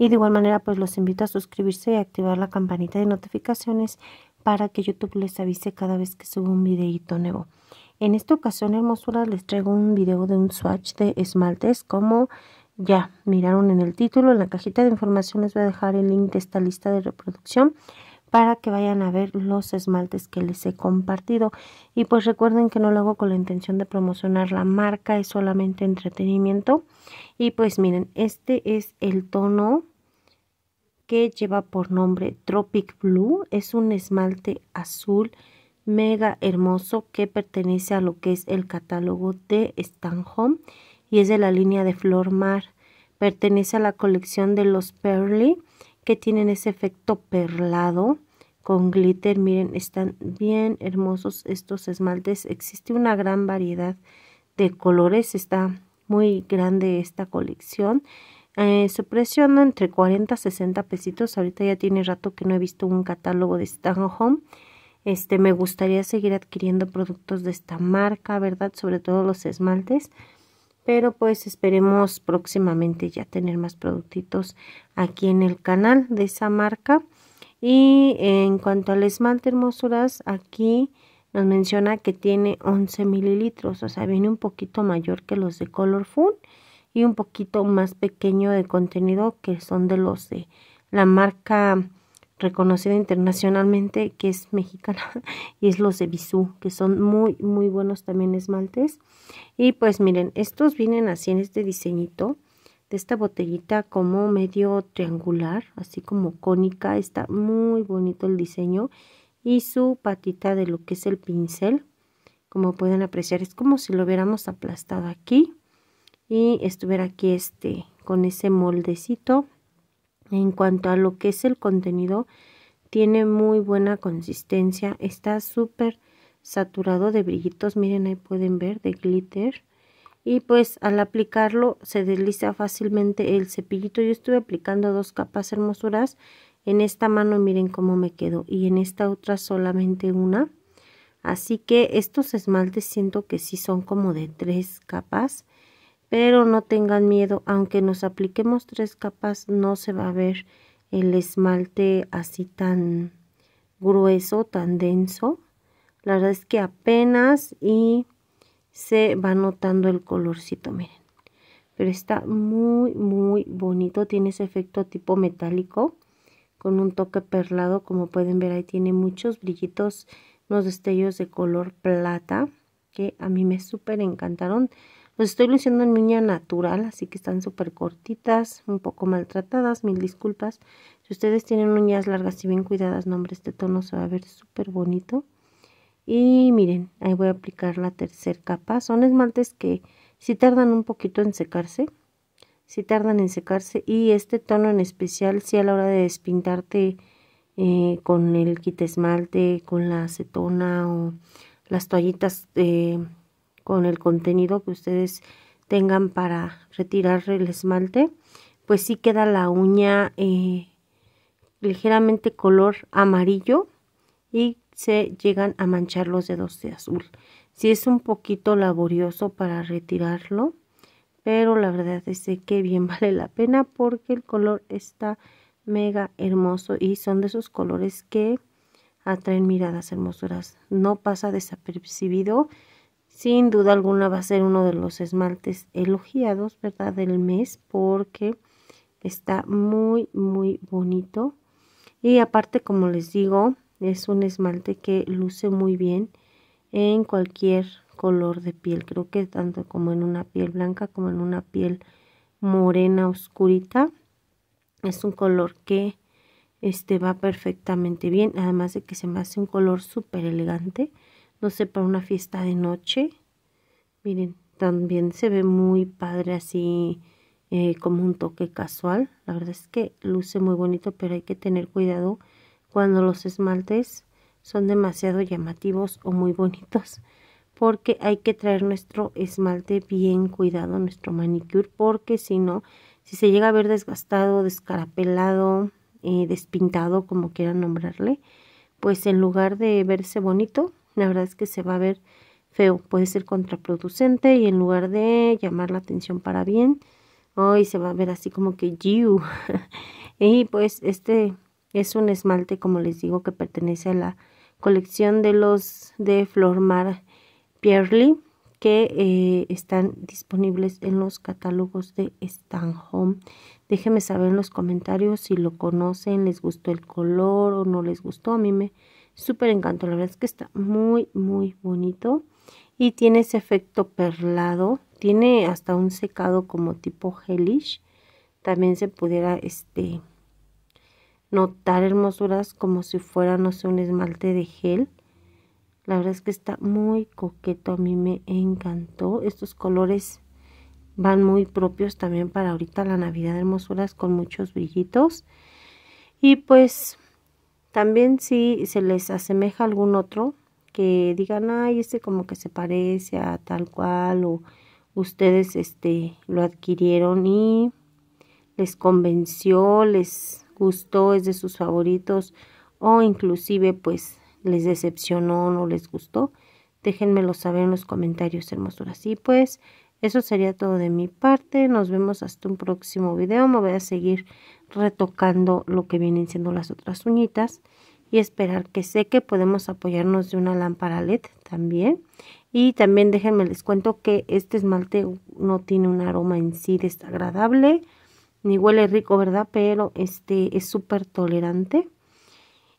y de igual manera, pues los invito a suscribirse y activar la campanita de notificaciones para que YouTube les avise cada vez que subo un videito nuevo. En esta ocasión, hermosura les traigo un video de un swatch de esmaltes como ya miraron en el título. En la cajita de información les voy a dejar el link de esta lista de reproducción para que vayan a ver los esmaltes que les he compartido. Y pues recuerden que no lo hago con la intención de promocionar la marca, es solamente entretenimiento. Y pues miren, este es el tono que lleva por nombre Tropic Blue. Es un esmalte azul mega hermoso que pertenece a lo que es el catálogo de Stanhome y es de la línea de Flor Mar. Pertenece a la colección de los Pearly que tienen ese efecto perlado con glitter. Miren, están bien hermosos estos esmaltes. Existe una gran variedad de colores. Está muy grande esta colección. Eh, su precio entre 40 a 60 pesitos. Ahorita ya tiene rato que no he visto un catálogo de Stan Home. Este, me gustaría seguir adquiriendo productos de esta marca, ¿verdad? Sobre todo los esmaltes. Pero pues esperemos próximamente ya tener más productitos aquí en el canal de esa marca. Y en cuanto al esmalte hermosuras, aquí nos menciona que tiene 11 mililitros, o sea, viene un poquito mayor que los de Colorful y un poquito más pequeño de contenido que son de los de la marca reconocida internacionalmente que es mexicana y es los de Bisú que son muy muy buenos también esmaltes y pues miren estos vienen así en este diseñito de esta botellita como medio triangular, así como cónica. Está muy bonito el diseño y su patita de lo que es el pincel. Como pueden apreciar, es como si lo hubiéramos aplastado aquí y estuviera aquí este con ese moldecito. En cuanto a lo que es el contenido, tiene muy buena consistencia. Está súper saturado de brillitos. Miren, ahí pueden ver de glitter y pues al aplicarlo se desliza fácilmente el cepillito. Yo estuve aplicando dos capas hermosuras. En esta mano miren cómo me quedó y en esta otra solamente una. Así que estos esmaltes siento que sí son como de tres capas. Pero no tengan miedo, aunque nos apliquemos tres capas no se va a ver el esmalte así tan grueso, tan denso. La verdad es que apenas y se va notando el colorcito, miren. Pero está muy, muy bonito. Tiene ese efecto tipo metálico con un toque perlado. Como pueden ver, ahí tiene muchos brillitos, unos destellos de color plata que a mí me súper encantaron. Los estoy luciendo en mi uña natural, así que están súper cortitas, un poco maltratadas, mil disculpas. Si ustedes tienen uñas largas y bien cuidadas, nombre este tono se va a ver súper bonito. Y miren, ahí voy a aplicar la tercera capa. Son esmaltes que si tardan un poquito en secarse, si tardan en secarse y este tono en especial si a la hora de despintarte eh, con el quita esmalte, con la acetona o las toallitas eh, con el contenido que ustedes tengan para retirar el esmalte, pues sí queda la uña eh, ligeramente color amarillo y se llegan a manchar los dedos de azul. Si es un poquito laborioso para retirarlo, pero la verdad es que bien vale la pena porque el color está mega hermoso y son de esos colores que atraen miradas hermosuras. No pasa desapercibido. Sin duda alguna va a ser uno de los esmaltes elogiados, ¿verdad? Del mes porque está muy, muy bonito. Y aparte, como les digo, es un esmalte que luce muy bien en cualquier color de piel. Creo que tanto como en una piel blanca como en una piel morena oscurita. Es un color que este va perfectamente bien. Además de que se me hace un color súper elegante. No sé, para una fiesta de noche. Miren, también se ve muy padre así eh, como un toque casual. La verdad es que luce muy bonito, pero hay que tener cuidado cuando los esmaltes son demasiado llamativos o muy bonitos porque hay que traer nuestro esmalte bien cuidado, nuestro manicure, porque si no, si se llega a ver desgastado, descarapelado, eh, despintado, como quieran nombrarle, pues en lugar de verse bonito, la verdad es que se va a ver feo, puede ser contraproducente y en lugar de llamar la atención para bien, hoy se va a ver así como que you. y pues este es un esmalte, como les digo, que pertenece a la colección de los de Flormar Pearly que eh, están disponibles en los catálogos de Home. Déjenme saber en los comentarios si lo conocen, les gustó el color o no les gustó. A mí me súper encantó, la verdad es que está muy, muy bonito. Y tiene ese efecto perlado, tiene hasta un secado como tipo gelish. También se pudiera este, notar hermosuras como si fuera, no sé, un esmalte de gel. La verdad es que está muy coqueto, a mí me encantó. Estos colores van muy propios también para ahorita la Navidad, hermosuras con muchos brillitos. Y pues también si se les asemeja algún otro que digan, ay, este como que se parece a tal cual o ustedes este lo adquirieron y les convenció, les gustó, es de sus favoritos o inclusive pues les decepcionó, no les gustó, déjenmelo saber en los comentarios, hermosuras. Y pues eso sería todo de mi parte. Nos vemos hasta un próximo video. Me voy a seguir retocando lo que vienen siendo las otras uñitas y esperar que seque podemos apoyarnos de una lámpara LED también. Y también déjenme les cuento que este esmalte no tiene un aroma en sí desagradable ni huele rico, ¿verdad? Pero este es súper tolerante.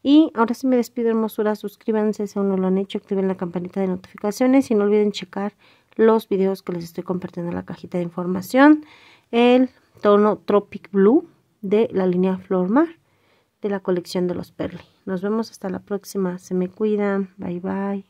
Y ahora sí me despido, hermosura. Suscríbanse si aún no lo han hecho, activen la campanita de notificaciones y no olviden checar los videos que les estoy compartiendo en la cajita de información. El tono Tropic Blue de la línea Mar de la colección de los Perli. Nos vemos hasta la próxima. Se me cuidan. Bye bye.